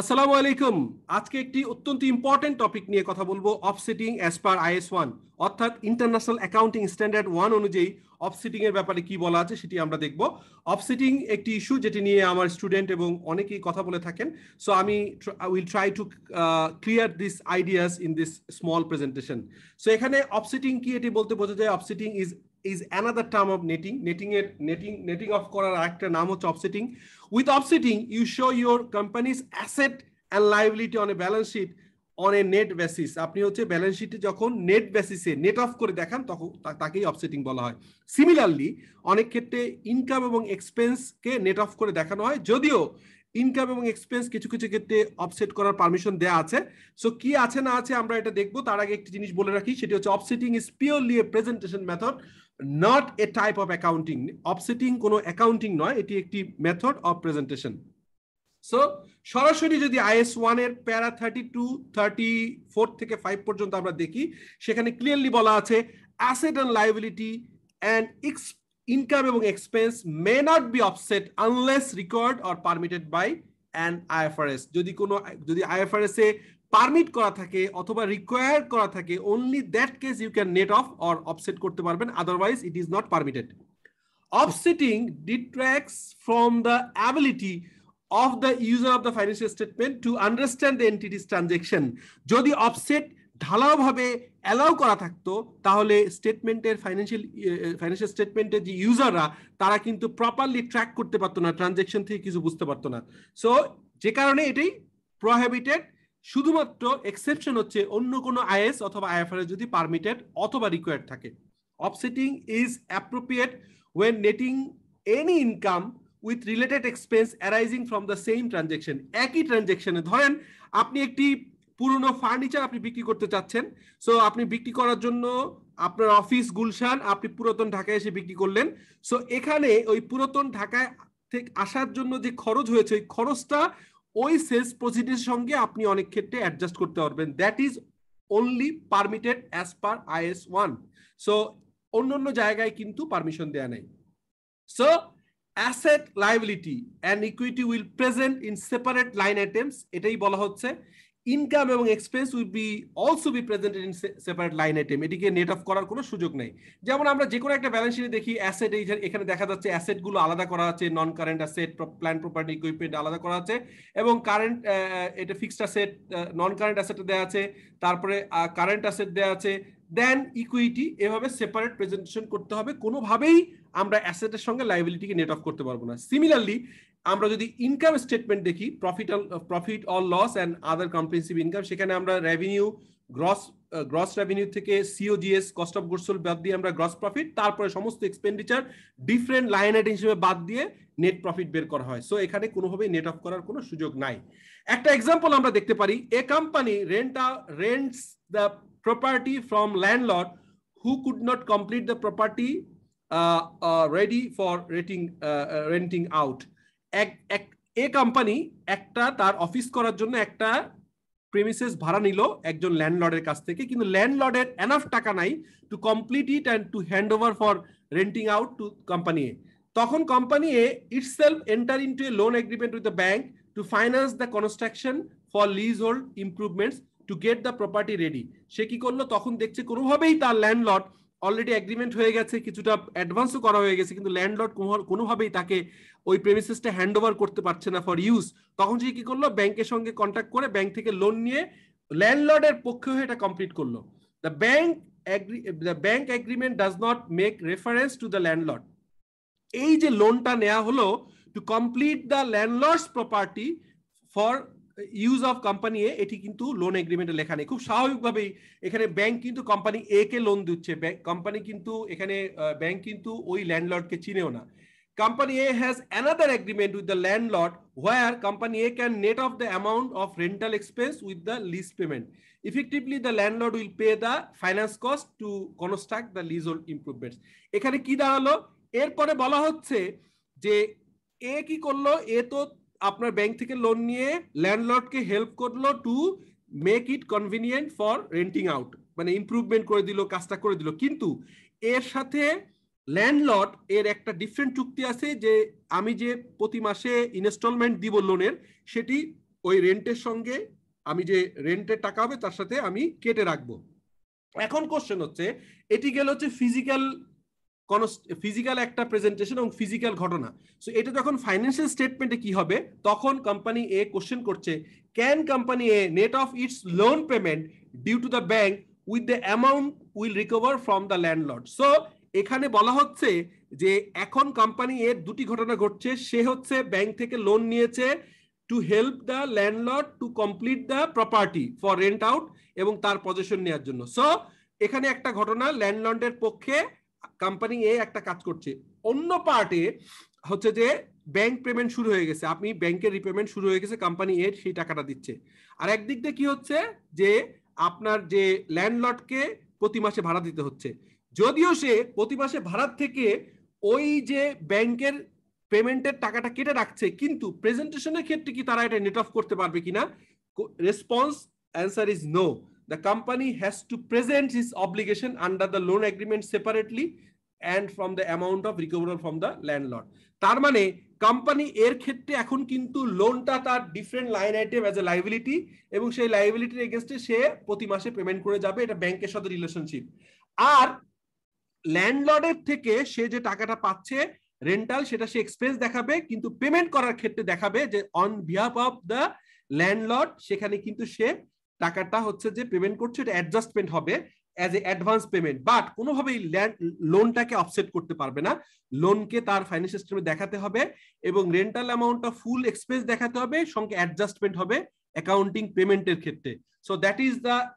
আসসালামু আলাইকুম আজকে একটি অত্যন্ত ইম্পর্টেন্ট টপিক নিয়ে কথা বলবো offsetting as per IAS one অর্থাৎ ইন্টারন্যাশনাল অ্যাকাউন্টিং স্ট্যান্ডার্ড ওয়ান অনুযায়ী অফসেটিং এর ব্যাপারে কি বলা আছে সেটি আমরা দেখব অফসেটিং একটি ইস্যু যেটি নিয়ে আমার স্টুডেন্ট এবং অনেকেই কথা বলে থাকেন সো আমি will try to clear this ideas in this small presentation so এখানে অফসেটিং কি এটি বলতে বোঝা যায় offsetting is is another term of netting. Netting it, netting, netting off করার আরেকটা নাম হচ্ছে offsetting. With offsetting, you show your company's asset and liability on a balance sheet on a net basis. আপনি হচ্ছে ব্যালেন্স শিটে যখন net বেসিসে net off করে দেখান তখন তাকেই অফসেটিং বলা হয় সিমিলারলি অনেক ক্ষেত্রে ইনকাম এবং এক্সপেন্সকে নেট অফ করে দেখানো হয় যদিও ইনকাম এবং এক্সপেন্স কিছু কিছু ক্ষেত্রে অফসেট করার পারমিশন দেয়া আছে সো কি আছে না আছে আমরা এটা দেখবো তার আগে একটি জিনিস বলে রাখি সেটি হচ্ছে offsetting is purely a presentation method not a type of accounting offsetting কোনো অ্যাকাউন্টিং নয় এটি একটি মেথড অফ প্রেজেন্টেশন সো সরাসরি যদি আইএস ওয়ানের para thirty two thirty four থেকে ফাইভ পর্যন্ত আমরা দেখি সেখানে ক্লিয়ারলি বলা আছে asset and liability and income এবং expense may not be offset unless record or permitted by and IFRS যদি কোনো যদি আইএফআরএস এ পারমিট করা থাকে অথবা রিকোয়ার করা থাকে only that case you can net off or offset করতে পারবেন otherwise it is not permitted offsetting detracts from the ability of the user of the financial statement to understand the entity's transaction যদি offset ঢালাওভাবে allow করা থাকতো তাহলে স্টেটমেন্টের financial financial স্টেটমেন্টের যে ইউজাররা তারা কিন্তু প্রপারলি ট্র্যাক করতে পারতো না ট্রানজেকশন থেকে কিছু বুঝতে পারতো না সো যে কারণে এটাই প্রহেবিটেড শুধুমাত্র এক্সেপশন হচ্ছে অন্য কোনো আইএস অথবা আইএফআর যদি পারমিটেড অথবা রিকোয়ার্ড থাকে offsetting is appropriate when netting any income with related expense arising from the same transaction একই ট্রানজেকশনে ধরেন আপনি একটি পুরনো ফার্নিচার আপনি বিক্রি করতে চাচ্ছেন সো আপনি বিক্রি করার জন্য আপনার অফিস গুলশান আপনি পুরাতন ঢাকায় এসে বিক্রি করলেন সো এখানে ওই পুরাতন ঢাকায় থেকে আসার জন্য যে খরচ হয়েছে ওই খরচটা ওই সেলস প্রসিডিউর সঙ্গে আপনি অনেক ক্ষেত্রে অ্যাডজাস্ট করতে পারবেন that is only permitted as per IAS one so অন্য অন্য জায়গায় কিন্তু পারমিশন দেয়া নেই so asset liability and equity will present in separate line items এটাই বলা হচ্ছে ইনকাম এবং expense will be also be presented in separate line item এটিকে নেট অফ করার কোনো সুযোগ নেই যেমন আমরা যে কোনো একটা ব্যালেন্স শিটে দেখি অ্যাসেট এই এখানে দেখা যাচ্ছে অ্যাসেটগুলো আলাদা করা আছে non current asset plant property equipment আলাদা করা আছে এবং কারেন্ট এটা fixed asset non current asset দেওয়া আছে তারপরে কারেন্ট অ্যাসেট দেওয়া আছে দেন ইকুইটি এভাবে সেপারেট প্রেজেন্টেশন করতে হবে কোনোভাবেই আমরা অ্যাসেটের সঙ্গে লাইবিলিটিকে নেট অফ করতে পারবো না সিমিলারলি আমরা যদি ইনকাম স্টেটমেন্ট দেখি profit profit or loss and other comprehensive income সেখানে আমরা রেভিনিউ গ্রস গ্রস রেভিনিউ থেকে সিওজিএস কস্ট অফ গোসল বাদ দিয়ে আমরা গ্রস প্রফিট তারপরে সমস্ত এক্সপেন্ডিচার ডিফারেন্ট লাইন আইটেম হিসেবে বাদ দিয়ে নেট প্রফিট বের করা হয় সো এখানে কোনোভাবেই নেট অফ করার কোনো সুযোগ নাই একটা এক্সাম্পল আমরা দেখতে পারি a company rent rents the property from landlord who could not complete the property uh, uh, ready for renting, uh, renting out. A company একটা তার অফিস করার জন্য একটা প্রেমিসেস ভাড়া নিল একজন ল্যান্ডলর্ডের কাছ থেকে কিন্তু ল্যান্ডলর্ডের এনাফ টাকা নাই to complete it and to hand over for renting out to company A তখন company A itself enter into a loan agreement with the bank to finance the construction for leasehold improvements to get the property ready সে কি করলো তখন দেখছে কোনোভাবেই তার landlord already agreement হয়ে গেছে কিছুটা অ্যাডভান্সও করা হয়ে গেছে কিন্তু ল্যান্ডলর্ড কোনোভাবেই তাকে ওই প্রেমিসেসটা হ্যান্ড ওভার করতে পারছে না ফর ইউজ তখন সে কি করলো ব্যাংকের সঙ্গে কন্ট্যাক্ট করে ব্যাংক থেকে লোন নিয়ে ল্যান্ডলর্ডের পক্ষে হয়ে এটা কমপ্লিট করলো the bank the bank agreement does not make reference to the landlord এই যে লোনটা নেওয়া হলো to complete the landlord's property for use of company A এটি কিন্তু লোন এগ্রিমেন্টে লেখা নেই খুব স্বাভাবিকভাবেই এখানে ব্যাংক কিন্তু কোম্পানি এ কে লোন দিচ্ছে কোম্পানি কিন্তু এখানে ব্যাংক কিন্তু ওই ল্যান্ডলর্ডকে চিনেও না company A has another agreement with the landlord where company A can net off the amount of rental expense with the lease payment effectively the landlord will pay the finance cost to construct the leasehold improvements এখানে কি দাঁড়ালো এরপরে বলা হচ্ছে যে এ কি করলো এ তো আপনার ব্যাংক থেকে লোন নিয়ে ল্যান্ডলর্ডকে হেল্প করলো to make it convenient for renting out মানে ইম্প্রুভমেন্ট করে দিল কাজটা করে দিল কিন্তু এর সাথে ল্যান্ডলর্ড এর একটা ডিফারেন্ট চুক্তি আছে যে আমি যে প্রতি মাসে ইনস্টলমেন্ট দিব লোনের সেটি ওই রেন্টের সঙ্গে আমি যে রেন্টের টাকা হবে তার সাথে আমি কেটে রাখবো এখন কোশ্চেন হচ্ছে এটি গেল হচ্ছে ফিজিক্যাল কোন ফিজিক্যাল একটা প্রেজেন্টেশন এবং ফিজিক্যাল ঘটনা সো এটা যখন ফাইন্যান্সিয়াল স্টেটমেন্টে কি হবে তখন কোম্পানি এ কোশ্চেন করছে can company A net off its loan payment due to the bank with the amount will recover from the landlord so এখানে বলা হচ্ছে যে এখন কোম্পানি এ দুটি ঘটনা ঘটছে সে হচ্ছে ব্যাংক থেকে লোন নিয়েছে to help the landlord to complete the property for rent out এবং তার পজিশন নেওয়ার জন্য সো এখানে একটা ঘটনা ল্যান্ডলর্ডের পক্ষে কোম্পানি এ একটা কাজ করছে অন্য পার্টে হচ্ছে যে ব্যাংক পেমেন্ট শুরু হয়ে গেছে আপনি ব্যাংকের রিপেমেন্ট শুরু হয়ে গেছে কোম্পানি এর সেই টাকাটা দিচ্ছে আর একদিক দিয়ে কি হচ্ছে যে আপনার যে ল্যান্ডলর্ডকে প্রতি মাসে ভাড়া দিতে হচ্ছে যদিও সে প্রতি মাসে ভাড়ার থেকে ওই যে ব্যাংকের পেমেন্টের টাকাটা কেটে রাখছে কিন্তু প্রেজেন্টেশনের ক্ষেত্রে কি তারা এটা নেট অফ করতে পারবে কিনা response answer is no the company has to present its obligation under the loan agreement separately and from the amount of recoverable from the landlord তার মানে কোম্পানি এর ক্ষেত্রে এখন কিন্তু লোনটা তার different line item as a liability এবং সেই লাইবিলিটির এগেনস্টে সে প্রতি মাসে পেমেন্ট করে যাবে এটা ব্যাংকের সাথে রিলেশনশিপ আর ল্যান্ডলর্ডের থেকে সে যে টাকাটা পাচ্ছে রেন্টাল সেটা সে এক্সপেন্স দেখাবে কিন্তু পেমেন্ট করার ক্ষেত্রে দেখাবে যে on behalf of the landlord সেখানে কিন্তু সে টাকাটা হচ্ছে যে পেমেন্ট করছে এটা অ্যাডজাস্টমেন্ট হবে as a advance payment but কোনোভাবেই লোনটাকে অফসেট করতে পারবে না লোনকে তার ফাইন্যান্স সিস্টেমে দেখাতে হবে এবং রেন্টাল অ্যামাউন্টটা ফুল এক্সপেন্স দেখাতে হবে সঙ্গে অ্যাডজাস্টমেন্ট হবে অ্যাকাউন্টিং পেমেন্টের ক্ষেত্রে সো দ্যাট ইজ দ্য